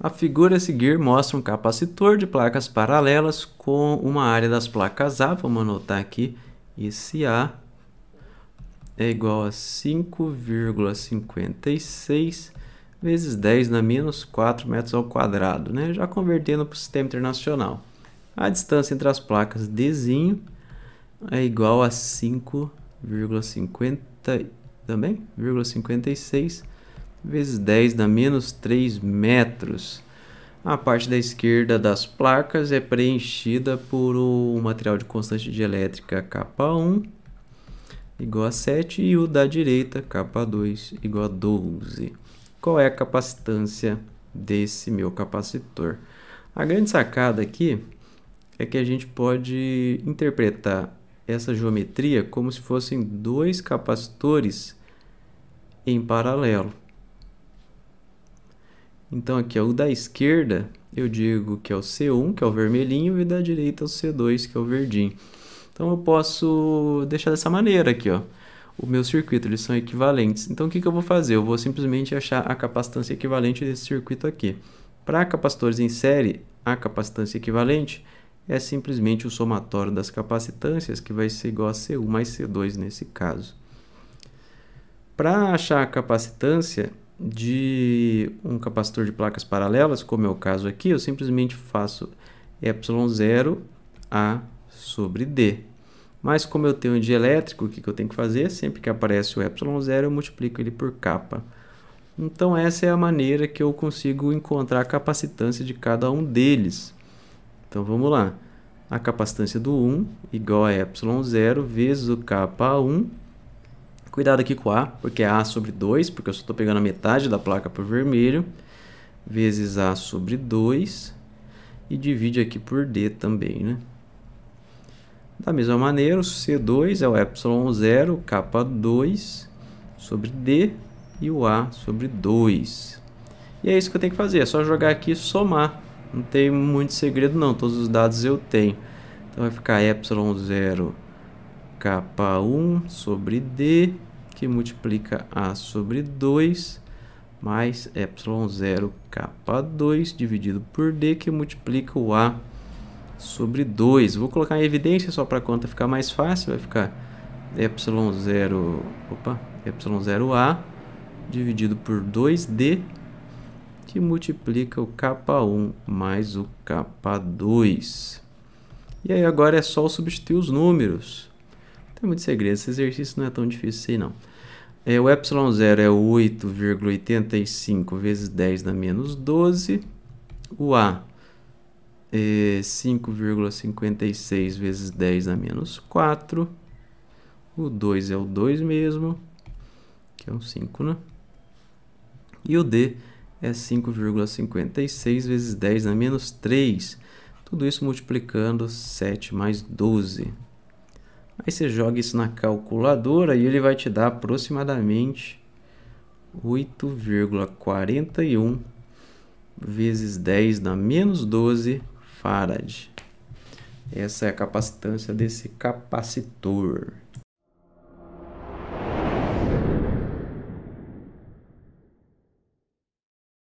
A figura a seguir mostra um capacitor de placas paralelas com uma área das placas A, vamos anotar aqui, esse A é igual a 5,56 vezes 10 na menos 4 metros ao quadrado, né? já convertendo para o sistema internacional. A distância entre as placas Dzinho é igual a 5,56 também, 0,56 vezes 10 dá menos 3 metros. A parte da esquerda das placas é preenchida por o material de constante dielétrica K1 igual a 7 e o da direita K2 igual a 12. Qual é a capacitância desse meu capacitor? A grande sacada aqui é que a gente pode interpretar essa geometria como se fossem dois capacitores em paralelo. Então aqui é o da esquerda eu digo que é o C1, que é o vermelhinho, e da direita é o C2, que é o verdinho. Então eu posso deixar dessa maneira aqui, ó. O meu circuito, eles são equivalentes. Então o que, que eu vou fazer? Eu vou simplesmente achar a capacitância equivalente desse circuito aqui. Para capacitores em série, a capacitância equivalente é simplesmente o somatório das capacitâncias, que vai ser igual a C1 mais C2 nesse caso. Para achar a capacitância, de um capacitor de placas paralelas, como é o caso aqui, eu simplesmente faço ε0 A sobre D. Mas como eu tenho um dielétrico, o que, eu tenho que fazer? Sempre que aparece o ε0, eu multiplico ele por K. Então essa é a maneira que eu consigo encontrar a capacitância de cada um deles. Então vamos lá. A capacitância do 1 igual a ε0 vezes o K 1 Cuidado aqui com A, porque é A sobre 2, porque eu só estou pegando a metade da placa por vermelho, vezes A sobre 2, e divide aqui por D também, né? Da mesma maneira, o C2 é o ε0, K2 sobre D e o A sobre 2. E é isso que eu tenho que fazer, é só jogar aqui e somar. Não tem muito segredo não, todos os dados eu tenho. Então vai ficar ε0, K1 sobre D que multiplica A sobre 2 mais ε0 K2 dividido por D, que multiplica o A sobre 2. Vou colocar em evidência só para a conta ficar mais fácil, vai ficar ε0, opa, ε0A dividido por 2D, que multiplica o K1 mais o K2. E aí agora é só substituir os números tem muito segredo. Esse exercício não é tão difícil assim, não. É, o epsilon zero é 8,85 vezes 10 na menos 12. O A é 5,56 vezes 10 na menos 4. O 2 é o 2 mesmo, que é um 5, né? E o D é 5,56 vezes 10 na menos 3. Tudo isso multiplicando 7 mais 12. Aí você joga isso na calculadora e ele vai te dar aproximadamente 8,41 vezes 10 na menos 12 farad. Essa é a capacitância desse capacitor.